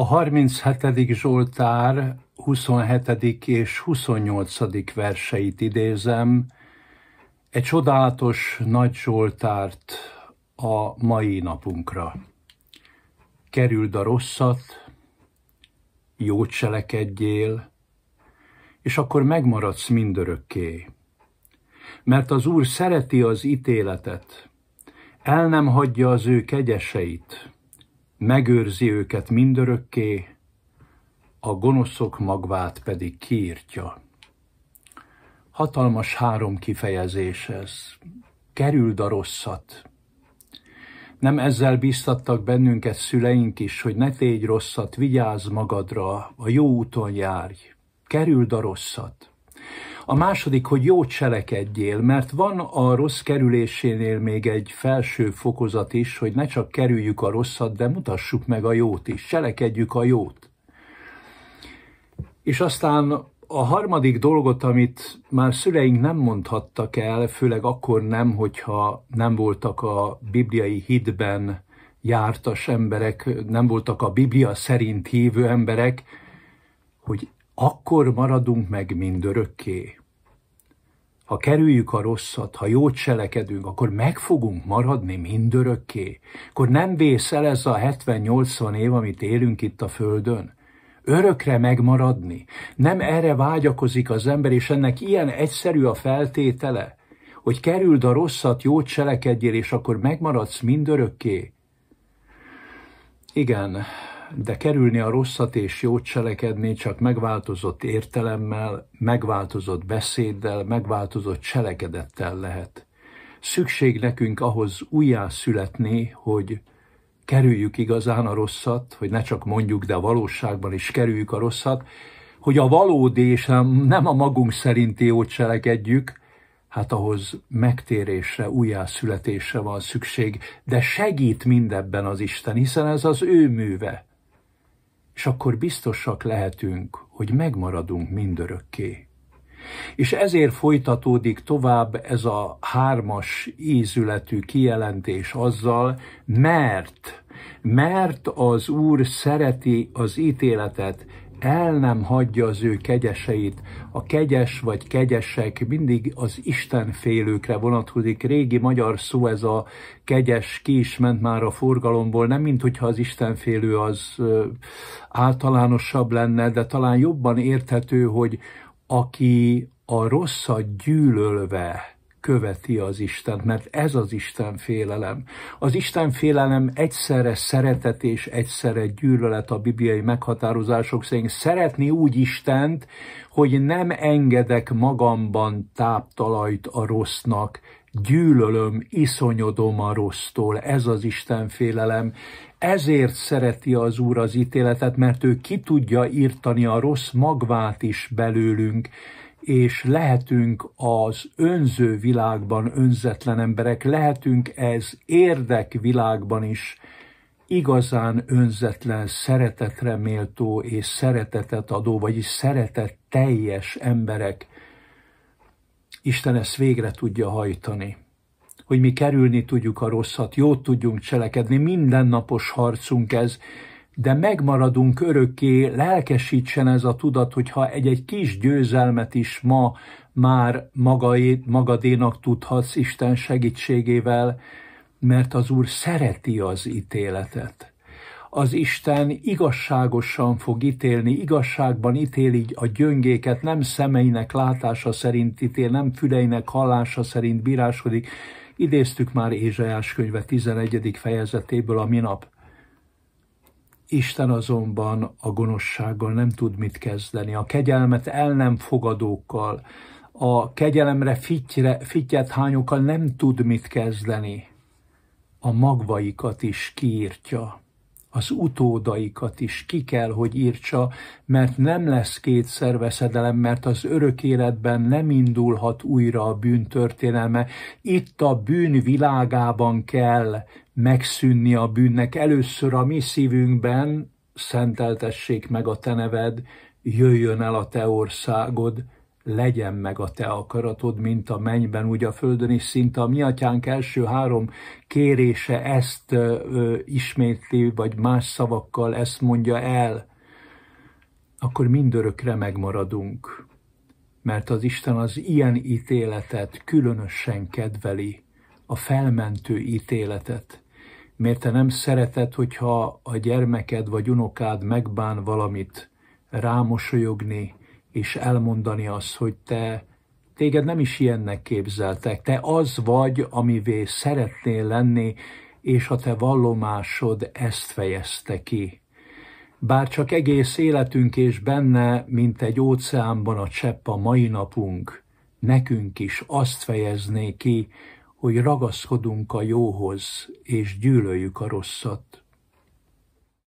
A 37. Zsoltár 27. és 28. verseit idézem, egy csodálatos nagy Zsoltárt a mai napunkra. Kerüld a rosszat, jót cselekedjél, és akkor megmaradsz mindörökké. Mert az Úr szereti az ítéletet, el nem hagyja az ő kegyeseit, megőrzi őket mindörökké, a gonoszok magvát pedig kiírtja. Hatalmas három kifejezés ez. Kerüld a rosszat. Nem ezzel biztattak bennünket szüleink is, hogy ne tégy rosszat, vigyázz magadra, a jó úton járj. Kerüld a rosszat. A második, hogy jó cselekedjél, mert van a rossz kerülésénél még egy felső fokozat is, hogy ne csak kerüljük a rosszat, de mutassuk meg a jót is, cselekedjük a jót. És aztán a harmadik dolgot, amit már szüleink nem mondhattak el, főleg akkor nem, hogyha nem voltak a bibliai hitben jártas emberek, nem voltak a Biblia szerint hívő emberek, hogy akkor maradunk meg mindörökké. Ha kerüljük a rosszat, ha jót cselekedünk, akkor meg fogunk maradni mindörökké. Akkor nem el ez a 70-80 év, amit élünk itt a Földön. Örökre megmaradni. Nem erre vágyakozik az ember, és ennek ilyen egyszerű a feltétele, hogy kerüld a rosszat, jót cselekedjél, és akkor megmaradsz mindörökké. Igen, de kerülni a rosszat és jót cselekedni csak megváltozott értelemmel, megváltozott beszéddel, megváltozott cselekedettel lehet. Szükség nekünk ahhoz újjá születni, hogy kerüljük igazán a rosszat, hogy ne csak mondjuk, de a valóságban is kerüljük a rosszat, hogy a valódi és nem a magunk szerinti jót cselekedjük, hát ahhoz megtérésre, újjászületésre van szükség, de segít mindebben az Isten, hiszen ez az ő műve és akkor biztosak lehetünk, hogy megmaradunk mindörökké. És ezért folytatódik tovább ez a hármas ízületű kijelentés azzal, mert, mert az Úr szereti az ítéletet, el nem hagyja az ő kegyeseit. A kegyes vagy kegyesek mindig az Isten félőkre vonatkozik. Régi magyar szó ez a kegyes, ki is ment már a forgalomból, nem mint hogyha az Isten félő az általánosabb lenne, de talán jobban érthető, hogy aki a rosszat gyűlölve, követi az Istent, mert ez az Isten félelem. Az Isten félelem egyszerre szeretet és egyszerre gyűlölet a bibliai meghatározások szerint. Szeretni úgy Istent, hogy nem engedek magamban táptalajt a rossznak, gyűlölöm, iszonyodom a rossztól, ez az Isten félelem. Ezért szereti az Úr az ítéletet, mert ő ki tudja írtani a rossz magvát is belőlünk, és lehetünk az önző világban önzetlen emberek, lehetünk ez érdekvilágban is igazán önzetlen, szeretetre méltó és szeretetet adó, vagyis szeretet teljes emberek. Isten ezt végre tudja hajtani hogy mi kerülni tudjuk a rosszat, jót tudjunk cselekedni, mindennapos harcunk ez, de megmaradunk örökké, lelkesítsen ez a tudat, hogyha egy-egy kis győzelmet is ma már magai, magadénak tudhatsz Isten segítségével, mert az Úr szereti az ítéletet. Az Isten igazságosan fog ítélni, igazságban ítéli a gyöngéket, nem szemeinek látása szerint ítél, nem füleinek hallása szerint bíráskodik. Idéztük már Ézsajás könyve 11. fejezetéből a minap. Isten azonban a gonoszsággal nem tud mit kezdeni, a kegyelmet el nem fogadókkal, a kegyelemre fittyre, fittyet hányokkal nem tud mit kezdeni, a magvaikat is kiírtja az utódaikat is ki kell, hogy írtsa, mert nem lesz kétszer veszedelem, mert az örök életben nem indulhat újra a bűn történelme. Itt a bűn világában kell megszűnni a bűnnek. Először a mi szívünkben szenteltessék meg a te neved, jöjjön el a te országod, legyen meg a te akaratod, mint a mennyben, úgy a földön is. Szinte a mi atyánk első három kérése ezt ö, ismétli, vagy más szavakkal ezt mondja el, akkor mindörökre megmaradunk. Mert az Isten az ilyen ítéletet különösen kedveli, a felmentő ítéletet. Miért te nem szereted, hogyha a gyermeked vagy unokád megbán valamit, rámosolyogni, és elmondani azt, hogy te téged nem is ilyennek képzeltek, te az vagy, amivé szeretnél lenni, és a te vallomásod ezt fejezte ki. Bár csak egész életünk és benne, mint egy óceánban a csepp a mai napunk, nekünk is azt fejezné ki, hogy ragaszkodunk a jóhoz, és gyűlöljük a rosszat.